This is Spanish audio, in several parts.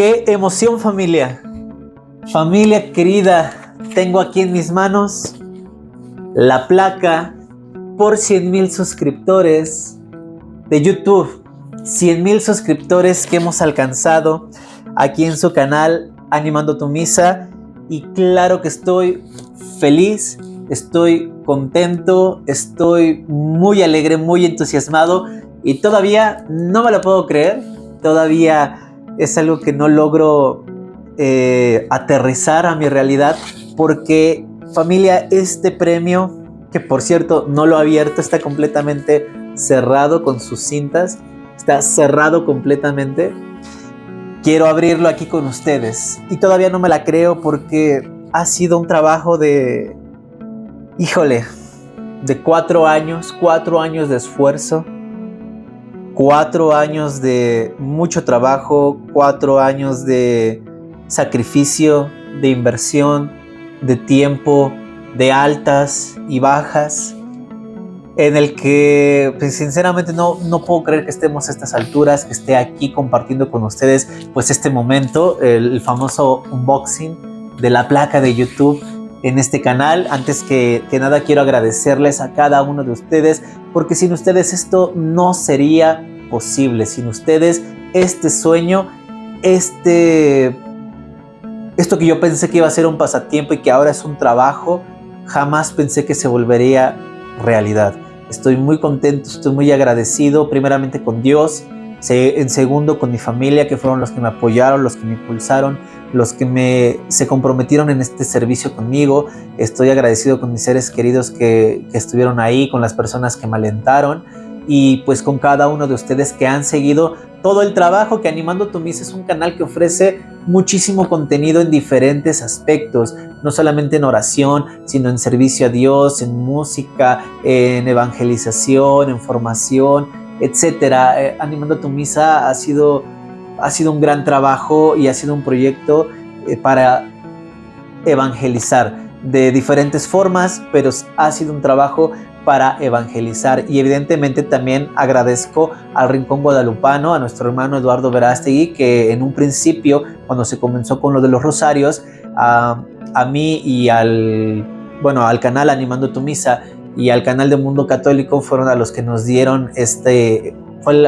Qué emoción familia. Familia querida, tengo aquí en mis manos la placa por 100 mil suscriptores de YouTube. 100 mil suscriptores que hemos alcanzado aquí en su canal Animando tu Misa. Y claro que estoy feliz, estoy contento, estoy muy alegre, muy entusiasmado. Y todavía no me lo puedo creer. Todavía es algo que no logro eh, aterrizar a mi realidad porque familia, este premio, que por cierto no lo ha abierto, está completamente cerrado con sus cintas, está cerrado completamente. Quiero abrirlo aquí con ustedes y todavía no me la creo porque ha sido un trabajo de, híjole, de cuatro años, cuatro años de esfuerzo, cuatro años de mucho trabajo, cuatro años de sacrificio, de inversión, de tiempo, de altas y bajas, en el que pues, sinceramente no, no puedo creer que estemos a estas alturas, que esté aquí compartiendo con ustedes pues este momento, el famoso unboxing de la placa de YouTube en este canal. Antes que, nada quiero agradecerles a cada uno de ustedes porque sin ustedes esto no sería posible. Sin ustedes este sueño, este... Esto que yo pensé que iba a ser un pasatiempo y que ahora es un trabajo, jamás pensé que se volvería realidad. Estoy muy contento, estoy muy agradecido primeramente con Dios, en segundo, con mi familia, que fueron los que me apoyaron, los que me impulsaron, los que se comprometieron en este servicio conmigo. Estoy agradecido con mis seres queridos que, estuvieron ahí, con las personas que me alentaron y pues con cada uno de ustedes que han seguido todo el trabajo que Animando tu es un canal que ofrece muchísimo contenido en diferentes aspectos, no solamente en oración, sino en servicio a Dios, en música, en evangelización, en formación, etcétera. Eh, Animando tu misa ha sido, ha sido un gran trabajo y ha sido un proyecto eh, para evangelizar de diferentes formas, pero ha sido un trabajo para evangelizar. Y evidentemente también agradezco al Rincón Guadalupano, a nuestro hermano Eduardo Verástegui, que en un principio, cuando se comenzó con lo de los rosarios, a, a mí y al, bueno, al canal Animando tu Misa, y al canal de Mundo Católico fueron a los que nos dieron este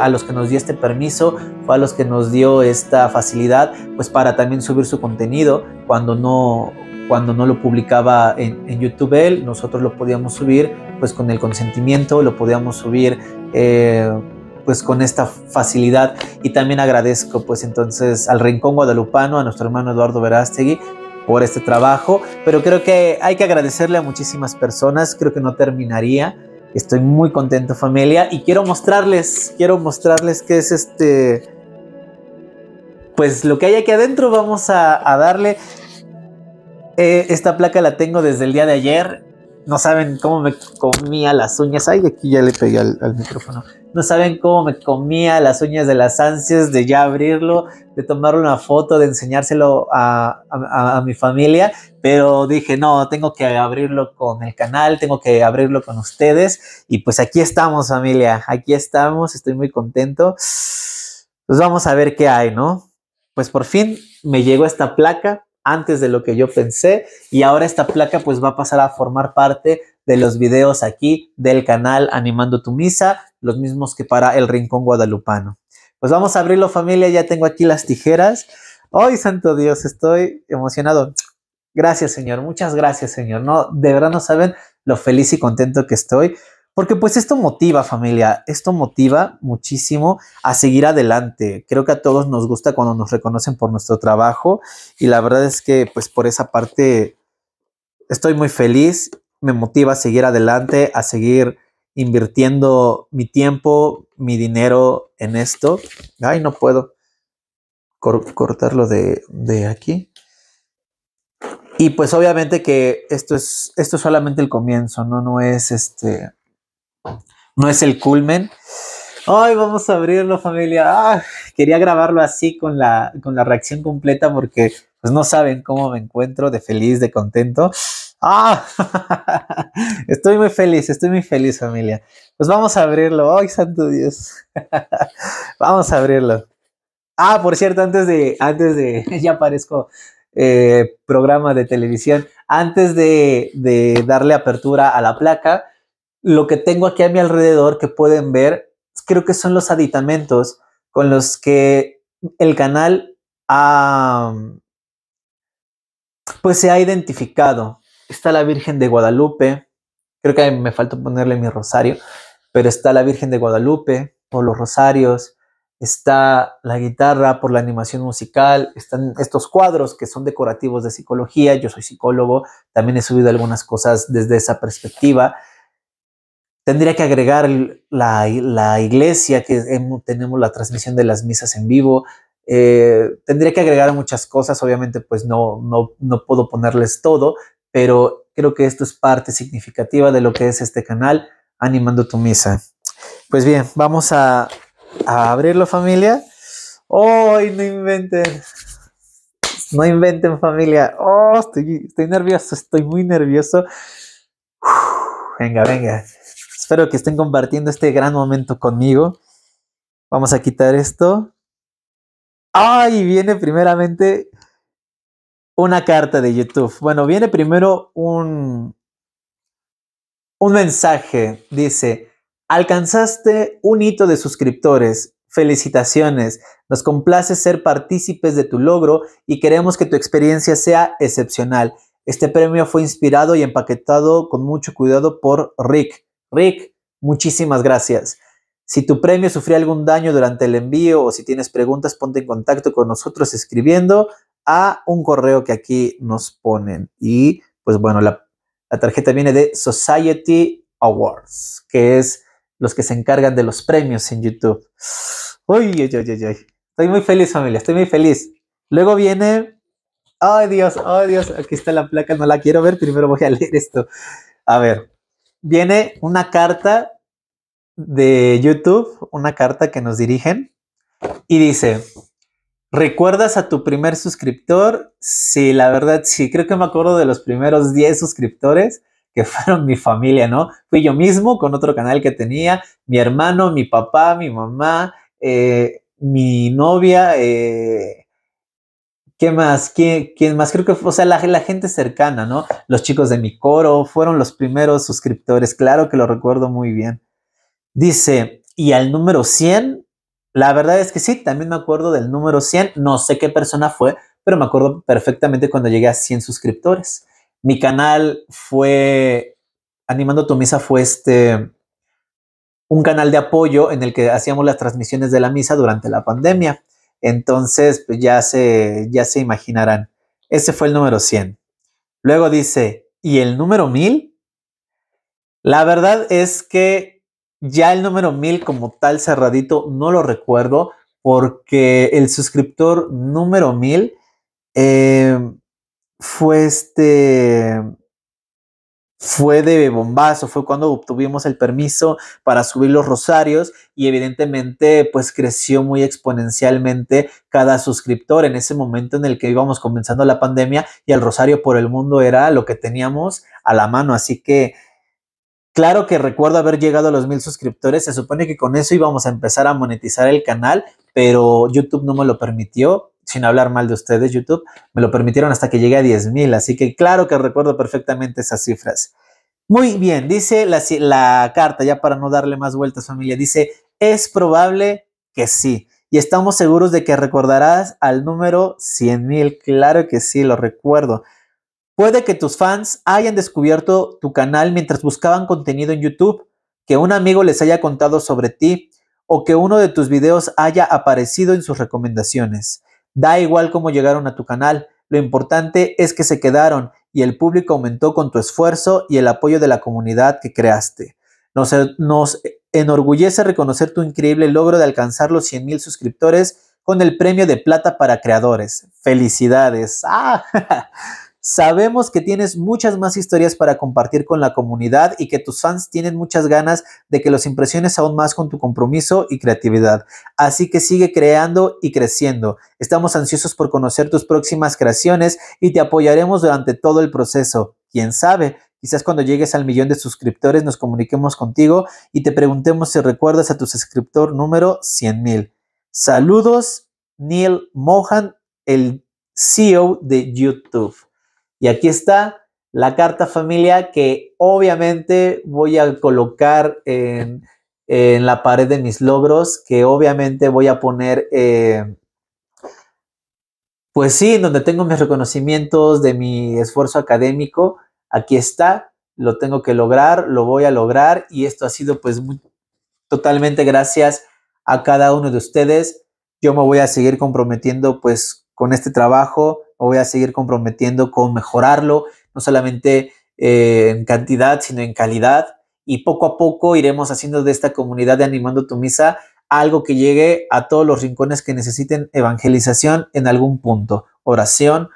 a los que nos dio este permiso, fue a los que nos dio esta facilidad, pues para también subir su contenido cuando no cuando no lo publicaba en, YouTube él, nosotros lo podíamos subir pues con el consentimiento, lo podíamos subir eh, pues con esta facilidad y también agradezco pues entonces al Rincón Guadalupano, a nuestro hermano Eduardo Verástegui por este trabajo, pero creo que hay que agradecerle a muchísimas personas, creo que no terminaría. Estoy muy contento familia y quiero mostrarles, quiero mostrarles que es este, pues lo que hay aquí adentro, vamos a, darle. Eh, esta placa la tengo desde el día de ayer, no saben cómo me comía las uñas. Ay, aquí ya le pegué al, micrófono. No saben cómo me comía las uñas de las ansias de ya abrirlo, de tomar una foto, de enseñárselo a, a mi familia. Pero dije, no, tengo que abrirlo con el canal, tengo que abrirlo con ustedes. Y pues aquí estamos, familia. Aquí estamos. Estoy muy contento. Pues vamos a ver qué hay, ¿no? Pues por fin me llegó esta placa antes de lo que yo pensé y ahora esta placa pues va a pasar a formar parte de los videos aquí del canal Animando tu Misa, los mismos que para el Rincón Guadalupano. Pues vamos a abrirlo familia, ya tengo aquí las tijeras. Ay, santo Dios, estoy emocionado. Gracias, Señor. Muchas gracias, Señor. No, de verdad no saben lo feliz y contento que estoy. Porque pues esto motiva familia, esto motiva muchísimo a seguir adelante. Creo que a todos nos gusta cuando nos reconocen por nuestro trabajo y la verdad es que pues por esa parte estoy muy feliz, me motiva a seguir adelante, a seguir invirtiendo mi tiempo, mi dinero en esto. Ay, no puedo cortarlo de, de aquí. Y pues obviamente que esto es, esto es solamente el comienzo, ¿no? No es este no es el culmen. Ay, vamos a abrirlo, familia. Ah, quería grabarlo así con la, con la reacción completa porque pues no saben cómo me encuentro de feliz, de contento. Ah, estoy muy feliz, estoy muy feliz familia. Pues vamos a abrirlo. Ay, santo Dios. vamos a abrirlo. Ah, por cierto, antes de, antes de, ya parezco eh, programa de televisión, antes de, de darle apertura a la placa, lo que tengo aquí a mi alrededor que pueden ver, creo que son los aditamentos con los que el canal pues se ha identificado. Está la Virgen de Guadalupe, creo que me falta ponerle mi rosario, pero está la Virgen de Guadalupe por los rosarios, está la guitarra por la animación musical, están estos cuadros que son decorativos de psicología, yo soy psicólogo, también he subido algunas cosas desde esa perspectiva, Tendría que agregar la, iglesia, que tenemos la transmisión de las misas en vivo. Eh, tendría que agregar muchas cosas, obviamente pues no, no, no puedo ponerles todo, pero creo que esto es parte significativa de lo que es este canal, Animando tu Misa. Pues bien, vamos a, a abrirlo familia. ¡Ay, no inventen! No inventen familia. ¡Oh, estoy, nervioso, estoy muy nervioso! venga, venga. Espero que estén compartiendo este gran momento conmigo. Vamos a quitar esto. ¡Ay! Viene primeramente una carta de YouTube. Bueno, viene primero un, un mensaje. Dice, alcanzaste un hito de suscriptores. Felicitaciones. Nos complace ser partícipes de tu logro y queremos que tu experiencia sea excepcional. Este premio fue inspirado y empaquetado con mucho cuidado por Rick. Rick, muchísimas gracias. Si tu premio sufrió algún daño durante el envío o si tienes preguntas, ponte en contacto con nosotros escribiendo a un correo que aquí nos ponen. Y pues bueno, la, tarjeta viene de Society Awards, que es los que se encargan de los premios en YouTube. Uy, uy, uy, uy, Estoy muy feliz, familia, estoy muy feliz. Luego viene. ¡Ay, Dios! ¡Ay, Dios! Aquí está la placa, no la quiero ver. Primero voy a leer esto. A ver viene una carta de YouTube, una carta que nos dirigen, y dice, ¿recuerdas a tu primer suscriptor? Sí, la verdad, sí, creo que me acuerdo de los primeros 10 suscriptores que fueron mi familia, ¿no? Fui yo mismo con otro canal que tenía, mi hermano, mi papá, mi mamá, eh, mi novia, eh, ¿Qué más? ¿Quién, más? Creo que, o sea, la, la, gente cercana, ¿no? Los chicos de mi coro fueron los primeros suscriptores, claro que lo recuerdo muy bien. Dice, y al número 100, la verdad es que sí, también me acuerdo del número 100, no sé qué persona fue, pero me acuerdo perfectamente cuando llegué a 100 suscriptores. Mi canal fue, Animando tu Misa fue este, un canal de apoyo en el que hacíamos las transmisiones de la misa durante la pandemia entonces, pues ya se, ya se imaginarán. Ese fue el número 100. Luego dice, ¿y el número 1000? La verdad es que ya el número 1000 como tal cerradito no lo recuerdo porque el suscriptor número 1000 eh, fue este fue de bombazo, fue cuando obtuvimos el permiso para subir los rosarios y evidentemente pues creció muy exponencialmente cada suscriptor en ese momento en el que íbamos comenzando la pandemia y el rosario por el mundo era lo que teníamos a la mano, así que claro que recuerdo haber llegado a los mil suscriptores, se supone que con eso íbamos a empezar a monetizar el canal, pero YouTube no me lo permitió, sin hablar mal de ustedes, YouTube, me lo permitieron hasta que llegué a 10.000, así que claro que recuerdo perfectamente esas cifras. Muy bien, dice la, carta, ya para no darle más vueltas familia, dice, es probable que sí. Y estamos seguros de que recordarás al número 100.000. Claro que sí, lo recuerdo. Puede que tus fans hayan descubierto tu canal mientras buscaban contenido en YouTube, que un amigo les haya contado sobre ti o que uno de tus videos haya aparecido en sus recomendaciones. Da igual cómo llegaron a tu canal, lo importante es que se quedaron y el público aumentó con tu esfuerzo y el apoyo de la comunidad que creaste. Nos, enorgullece reconocer tu increíble logro de alcanzar los 100 mil suscriptores con el premio de plata para creadores. Felicidades. ¡Ah! Sabemos que tienes muchas más historias para compartir con la comunidad y que tus fans tienen muchas ganas de que los impresiones aún más con tu compromiso y creatividad. Así que sigue creando y creciendo. Estamos ansiosos por conocer tus próximas creaciones y te apoyaremos durante todo el proceso. Quién sabe, Quizás cuando llegues al millón de suscriptores nos comuniquemos contigo y te preguntemos si recuerdas a tu suscriptor número 100.000. Saludos, Neil Mohan, el CEO de YouTube. Y aquí está la carta familia que obviamente voy a colocar en, la pared de mis logros, que obviamente voy a poner... Eh, pues sí, donde tengo mis reconocimientos de mi esfuerzo académico, aquí está, lo tengo que lograr, lo voy a lograr y esto ha sido pues muy, totalmente gracias a cada uno de ustedes. Yo me voy a seguir comprometiendo pues con este trabajo voy a seguir comprometiendo con mejorarlo, no solamente eh, en cantidad, sino en calidad. Y poco a poco iremos haciendo de esta comunidad de Animando tu Misa algo que llegue a todos los rincones que necesiten evangelización en algún punto, oración,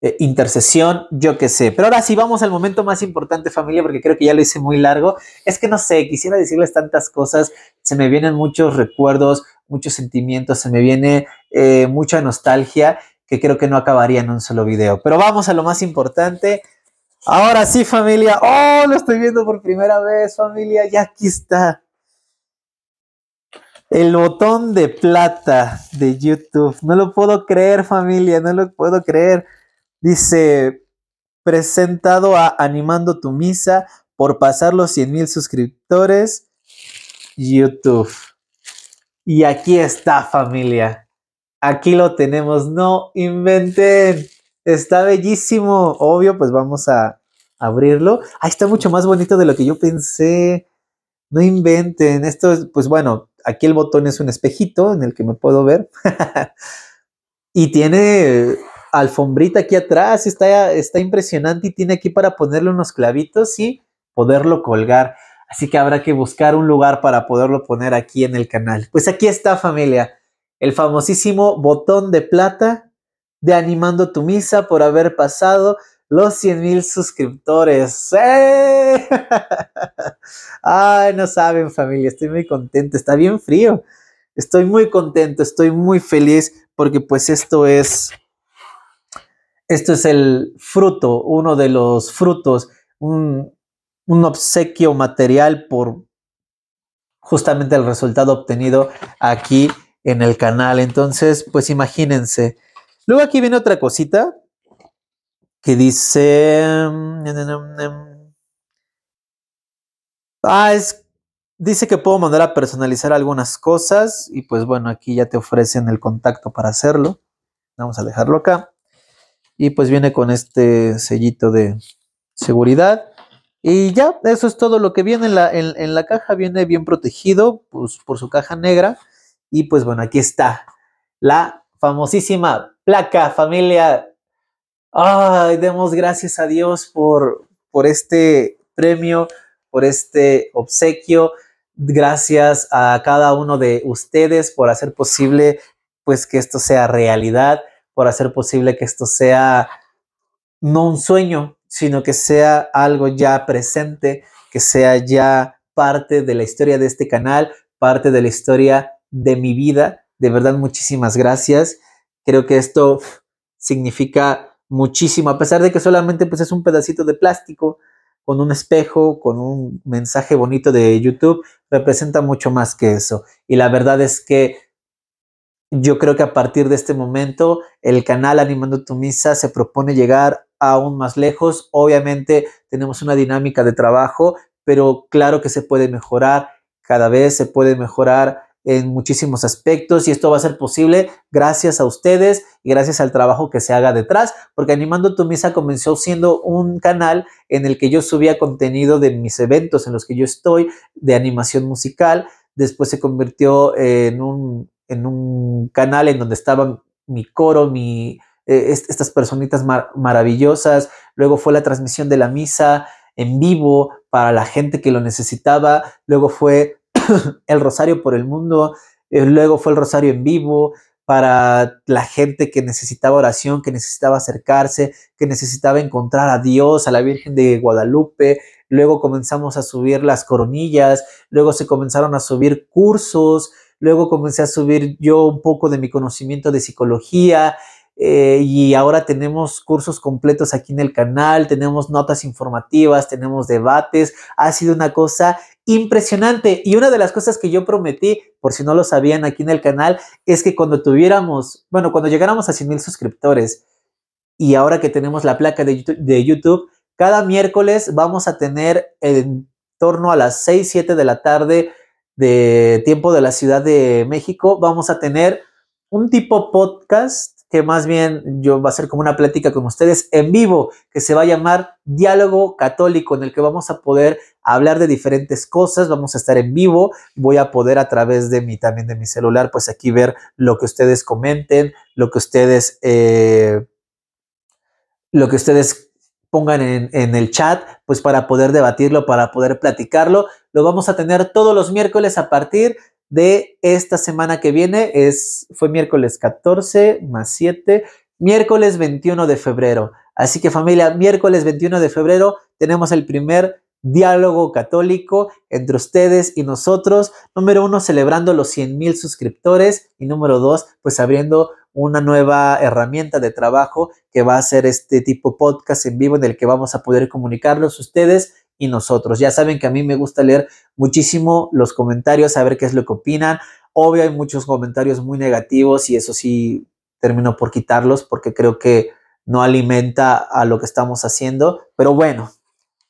eh, intercesión, yo qué sé. Pero ahora sí vamos al momento más importante, familia, porque creo que ya lo hice muy largo. Es que no sé, quisiera decirles tantas cosas, se me vienen muchos recuerdos, muchos sentimientos, se me viene eh, mucha nostalgia que creo que no acabaría en un solo video. Pero vamos a lo más importante. Ahora sí, familia. Oh, lo estoy viendo por primera vez, familia. Y aquí está. El botón de plata de YouTube. No lo puedo creer, familia. No lo puedo creer. Dice, presentado a Animando tu Misa por pasar los 100,000 mil suscriptores. YouTube. Y aquí está, familia. Aquí lo tenemos, no inventen. Está bellísimo. Obvio, pues vamos a abrirlo. Ahí está mucho más bonito de lo que yo pensé. No inventen. Esto pues bueno, aquí el botón es un espejito en el que me puedo ver. y tiene alfombrita aquí atrás. Está, está impresionante y tiene aquí para ponerle unos clavitos y poderlo colgar. Así que habrá que buscar un lugar para poderlo poner aquí en el canal. Pues aquí está familia el famosísimo botón de plata de Animando tu Misa por haber pasado los 100 mil suscriptores. ¡Eh! Ay, no saben familia, estoy muy contento, está bien frío. Estoy muy contento, estoy muy feliz porque pues esto es, esto es el fruto, uno de los frutos, un, un obsequio material por justamente el resultado obtenido aquí en el canal. Entonces, pues imagínense. Luego aquí viene otra cosita que dice... Mm, ah, es, dice que puedo mandar a personalizar algunas cosas y pues bueno, aquí ya te ofrecen el contacto para hacerlo. Vamos a dejarlo acá. Y pues viene con este sellito de seguridad. Y ya, eso es todo lo que viene en la, en la caja. Viene bien protegido pues, por su caja negra. Y pues bueno, aquí está la famosísima placa familia. Ay, demos gracias a Dios por, por este premio, por este obsequio. Gracias a cada uno de ustedes por hacer posible pues que esto sea realidad, por hacer posible que esto sea no un sueño, sino que sea algo ya presente, que sea ya parte de la historia de este canal, parte de la historia de mi vida. De verdad, muchísimas gracias. Creo que esto significa muchísimo, a pesar de que solamente pues, es un pedacito de plástico con un espejo, con un mensaje bonito de YouTube, representa mucho más que eso. Y la verdad es que yo creo que a partir de este momento el canal Animando tu Misa se propone llegar aún más lejos. Obviamente tenemos una dinámica de trabajo, pero claro que se puede mejorar, cada vez se puede mejorar en muchísimos aspectos y esto va a ser posible gracias a ustedes y gracias al trabajo que se haga detrás, porque Animando tu Misa comenzó siendo un canal en el que yo subía contenido de mis eventos en los que yo estoy, de animación musical, después se convirtió en un, en un canal en donde estaban mi coro, mi, e, estas personitas maravillosas, luego fue la transmisión de la misa en vivo para la gente que lo necesitaba, luego fue el Rosario por el Mundo, eh, luego fue el Rosario en vivo para la gente que necesitaba oración, que necesitaba acercarse, que necesitaba encontrar a Dios, a la Virgen de Guadalupe. Luego comenzamos a subir las coronillas, luego se comenzaron a subir cursos, luego comencé a subir yo un poco de mi conocimiento de psicología, eh, y ahora tenemos cursos completos aquí en el canal, tenemos notas informativas, tenemos debates, ha sido una cosa impresionante. Y una de las cosas que yo prometí, por si no lo sabían aquí en el canal, es que cuando tuviéramos, bueno, cuando llegáramos a 100 mil suscriptores y ahora que tenemos la placa de YouTube, de YouTube, cada miércoles vamos a tener en torno a las 6, 7 de la tarde de tiempo de la Ciudad de México, vamos a tener un tipo podcast que más bien yo va a ser como una plática con ustedes en vivo, que se va a llamar Diálogo Católico, en el que vamos a poder hablar de diferentes cosas, vamos a estar en vivo, voy a poder a través de mi, también de mi celular, pues aquí ver lo que ustedes comenten, lo que ustedes, eh, lo que ustedes pongan en, en, el chat, pues para poder debatirlo, para poder platicarlo. Lo vamos a tener todos los miércoles a partir de esta semana que viene. Es, fue miércoles 14 más 7, miércoles 21 de febrero. Así que familia, miércoles 21 de febrero tenemos el primer diálogo católico entre ustedes y nosotros. Número uno, celebrando los 100 mil suscriptores. Y número dos, pues abriendo una nueva herramienta de trabajo que va a ser este tipo podcast en vivo en el que vamos a poder comunicarlos ustedes y nosotros. Ya saben que a mí me gusta leer muchísimo los comentarios, saber qué es lo que opinan. Obvio hay muchos comentarios muy negativos y eso sí termino por quitarlos porque creo que no alimenta a lo que estamos haciendo. Pero bueno,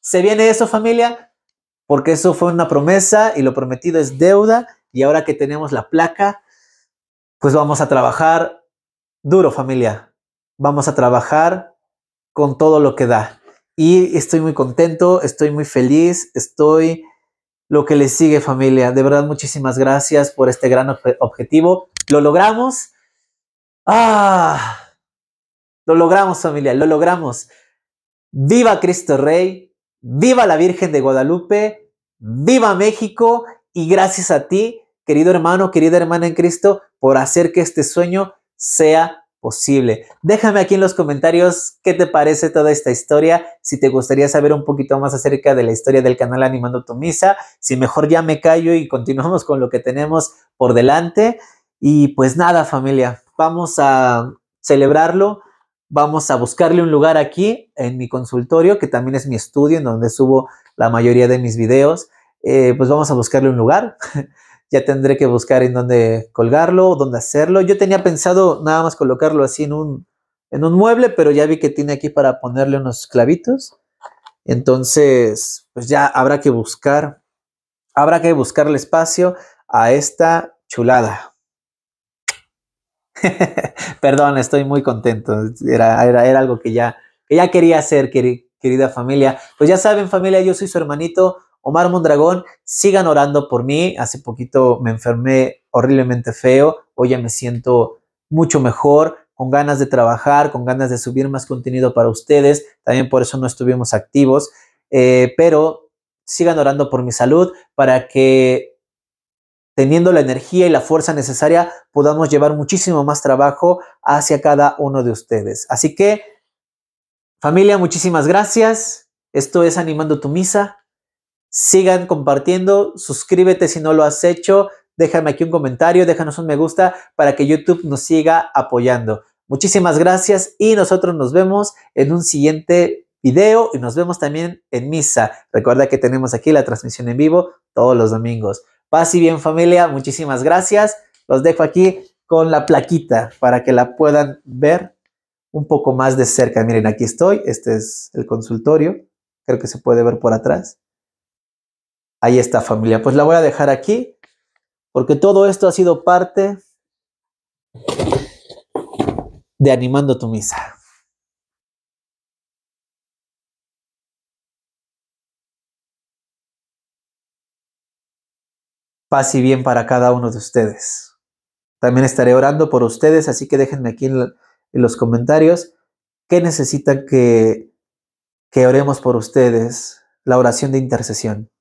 se viene eso familia, porque eso fue una promesa y lo prometido es deuda y ahora que tenemos la placa, pues vamos a trabajar duro familia, vamos a trabajar con todo lo que da. Y estoy muy contento, estoy muy feliz, estoy lo que le sigue familia. De verdad, muchísimas gracias por este gran objetivo. Lo logramos. Ah, lo logramos familia, lo logramos. Viva Cristo Rey, viva la Virgen de Guadalupe, viva México y gracias a ti, querido hermano, querida hermana en Cristo, por hacer que este sueño sea posible. Déjame aquí en los comentarios qué te parece toda esta historia, si te gustaría saber un poquito más acerca de la historia del canal Animando tu Misa, si mejor ya me callo y continuamos con lo que tenemos por delante. Y pues nada, familia, vamos a celebrarlo, vamos a buscarle un lugar aquí en mi consultorio, que también es mi estudio, en donde subo la mayoría de mis videos. Eh, pues vamos a buscarle un lugar. ya tendré que buscar en dónde colgarlo, o dónde hacerlo. Yo tenía pensado nada más colocarlo así en un, en un mueble, pero ya vi que tiene aquí para ponerle unos clavitos. Entonces, pues ya habrá que buscar, habrá que buscarle espacio a esta chulada. Perdón, estoy muy contento. Era, era, algo que ya, que ya quería hacer, querida familia. Pues ya saben, familia, yo soy su hermanito Omar Mondragón, sigan orando por mí. Hace poquito me enfermé horriblemente feo. Hoy ya me siento mucho mejor, con ganas de trabajar, con ganas de subir más contenido para ustedes. También por eso no estuvimos activos. Eh, pero sigan orando por mi salud para que teniendo la energía y la fuerza necesaria podamos llevar muchísimo más trabajo hacia cada uno de ustedes. Así que, familia, muchísimas gracias. Esto es Animando tu Misa. Sigan compartiendo, suscríbete si no lo has hecho, déjame aquí un comentario, déjanos un me gusta para que YouTube nos siga apoyando. Muchísimas gracias y nosotros nos vemos en un siguiente video y nos vemos también en misa. Recuerda que tenemos aquí la transmisión en vivo todos los domingos. Paz y bien familia, muchísimas gracias. Los dejo aquí con la plaquita para que la puedan ver un poco más de cerca. Miren, aquí estoy, este es el consultorio, creo que se puede ver por atrás. Ahí está familia. Pues la voy a dejar aquí porque todo esto ha sido parte de animando tu misa. Paz y bien para cada uno de ustedes. También estaré orando por ustedes, así que déjenme aquí en, los comentarios qué necesitan que, que oremos por ustedes, la oración de intercesión.